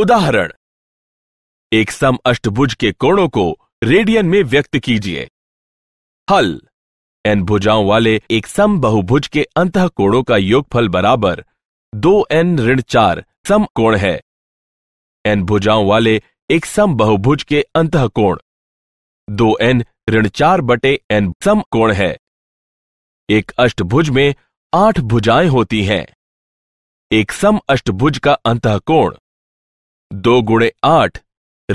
उदाहरण एक सम अष्टभुज के कोणों को रेडियन में व्यक्त कीजिए हल एन भुजाओं वाले एक सम बहुभुज के अंत कोणों का योगफल बराबर दो एन ऋण चार सम कोण है एन भुजाओं वाले एक सम बहुभुज के अंत कोण दो एन ऋण चार बटे एन सम कोण है एक अष्टभुज में आठ भुजाएं होती हैं एक सम अष्टभुज का अंत कोण दो गुणे आठ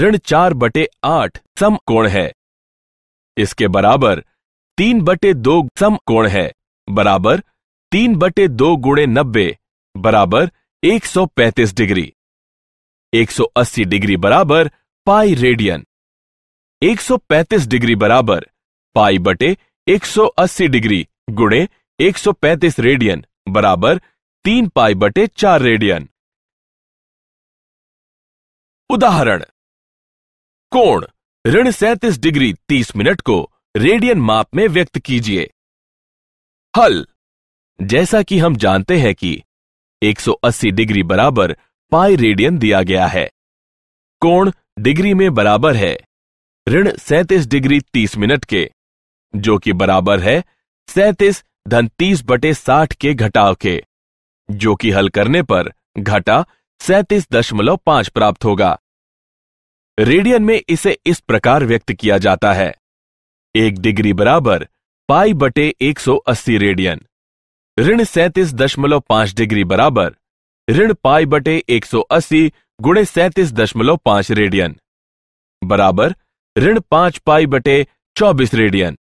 ऋण चार बटे आठ सम कोण है इसके बराबर तीन बटे दो सम कोण है बराबर तीन बटे दो गुणे नब्बे बराबर एक सौ पैंतीस डिग्री एक सौ अस्सी डिग्री बराबर पाई रेडियन एक सौ पैंतीस डिग्री बराबर पाई बटे एक सौ अस्सी डिग्री गुणे एक सौ पैंतीस रेडियन बराबर तीन पाई बटे चार रेडियन उदाहरण कोण ऋण सैतीस डिग्री तीस मिनट को रेडियन माप में व्यक्त कीजिए हल जैसा कि हम जानते हैं कि 180 डिग्री बराबर पाई रेडियन दिया गया है कोण डिग्री में बराबर है ऋण सैतीस डिग्री तीस मिनट के जो कि बराबर है सैतीस धन तीस बटे साठ के घटाव के जो कि हल करने पर घटा सैतीस दशमलव पांच प्राप्त होगा रेडियन में इसे इस प्रकार व्यक्त किया जाता है एक डिग्री बराबर पाई बटे 180 रेडियन ऋण सैंतीस दशमलव पांच डिग्री बराबर ऋण पाई बटे 180 सौ अस्सी गुणे सैंतीस दशमलव पांच रेडियन बराबर ऋण पांच पाई बटे चौबीस रेडियन